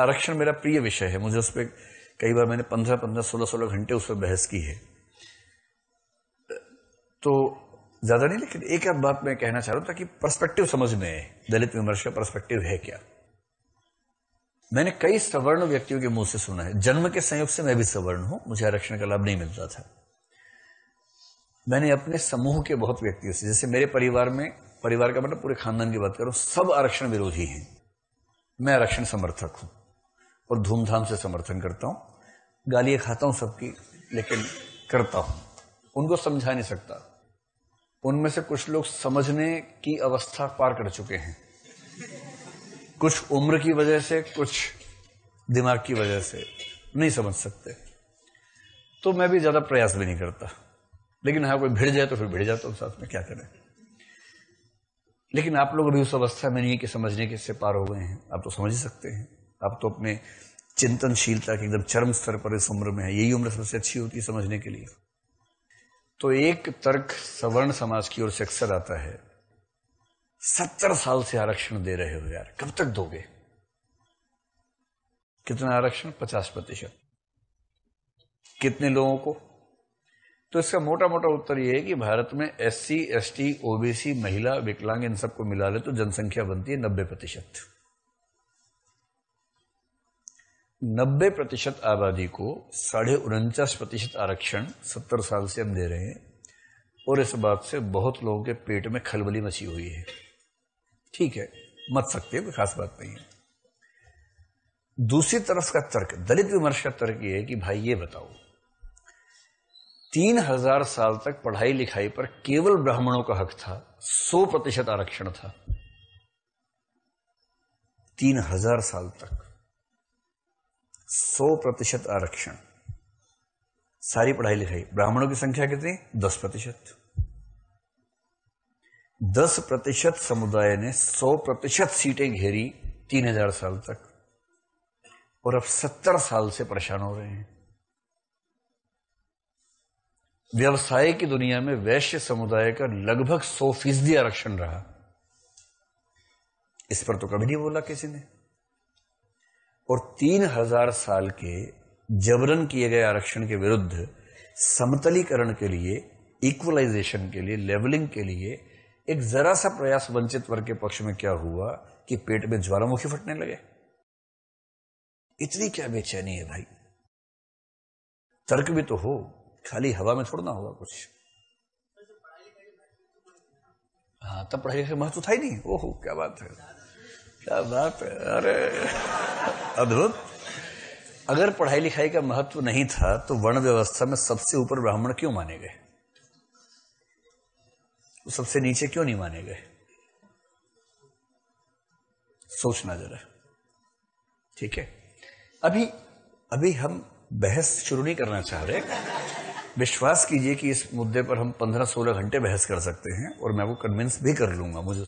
आरक्षण मेरा प्रिय विषय है मुझे उस पर कई बार मैंने पंद्रह पंद्रह सोलह सोलह घंटे उस पर बहस की है तो ज़्यादा नहीं लेकिन एक आध बात मैं कहना चाह रहा था ताकि पर्सपेक्टिव समझ में आए दलित विमर्श का पर्सपेक्टिव है क्या मैंने कई सवर्ण व्यक्तियों के मुंह से सुना है जन्म के संयोग से मैं भी सवर्ण हूं मुझे आरक्षण का लाभ नहीं मिलता था मैंने अपने समूह के बहुत व्यक्तियों से जैसे मेरे परिवार में परिवार का मतलब पूरे खानदान की बात करूं सब आरक्षण विरोधी हैं मैं आरक्षण समर्थक हूं और धूमधाम से समर्थन करता हूँ गालियाँ खाता हूँ सबकी लेकिन करता हूँ उनको समझा नहीं सकता उनमें से कुछ लोग समझने की अवस्था पार कर चुके हैं कुछ उम्र की वजह से कुछ दिमाग की वजह से नहीं समझ सकते तो मैं भी ज़्यादा प्रयास भी नहीं करता लेकिन हाँ कोई भिड़ जाए तो फिर भिड़ जाता हूँ साथ में क्या करें लेकिन आप लोग अभी उस अवस्था में नहीं कि समझने के से पार हो गए हैं आप तो समझ ही सकते हैं आप तो अपने चिंतनशीलता के एकदम चरम स्तर पर इस उम्र में है यही उम्र सबसे अच्छी होती है समझने के लिए तो एक तर्क सवर्ण समाज की ओर से अक्सर आता है सत्तर साल से आरक्षण दे रहे हो यार कब तक दोगे कितना आरक्षण पचास प्रतिशत कितने लोगों को तो इसका मोटा मोटा उत्तर यह है कि भारत में S C S T OBC महिला विकलांग इन सबको मिला ले तो जनसंख्या बनती है नब्बे प्रतिशत 90 प्रतिशत आबादी को साढ़े उनचास प्रतिशत आरक्षण सत्तर साल से हम दे रहे हैं और इस बात से बहुत लोगों के पेट में खलबली मची हुई है ठीक है मत सकते कोई खास बात नहीं है दूसरी तरफ का तर्क दलित विमर्श का तर्क यह है कि भाई ये बताओ तीन हजार साल तक पढ़ाई लिखाई पर केवल ब्राह्मणों का हक था सौ प्रतिशत आरक्षण था तीन हजार साल तक सौ प्रतिशत आरक्षण सारी पढ़ाई लिखाई ब्राह्मणों की संख्या कितनी दस प्रतिशत दस प्रतिशत समुदाय ने सौ प्रतिशत सीटें घेरी तीन हजार साल तक और अब सत्तर साल से परेशान हो रहे हैं व्यवसाय की दुनिया में वैश्य समुदाय का लगभग सौ फीसदी आरक्षण रहा इस पर तो कभी नहीं बोला किसी ने और तीन हजार साल के जबरन किए गए आरक्षण के विरुद्ध समतलीकरण के लिए इक्वलाइजेशन के लिए लेवलिंग के लिए एक जरा सा प्रयास वंचित वर्ग के पक्ष में क्या हुआ कि पेट में ज्वालामुखी फटने लगे इतनी क्या बेचैनी है भाई तर्क भी तो हो खाली हवा में थोड़ा ना होगा कुछ हाँ तब पढ़ाई का महत्व था ही नहीं ओहो क्या बात है क्या बात है अरे अद्भुत अगर पढ़ाई लिखाई का महत्व नहीं था तो वर्ण व्यवस्था में सबसे ऊपर ब्राह्मण क्यों माने गए सबसे नीचे क्यों नहीं माने गए सोचना जरा ठीक है अभी अभी हम बहस शुरू नहीं करना चाह रहे विश्वास कीजिए कि इस मुद्दे पर हम पंद्रह सोलह घंटे बहस कर सकते हैं और मैं वो कन्विंस भी कर लूंगा मुझे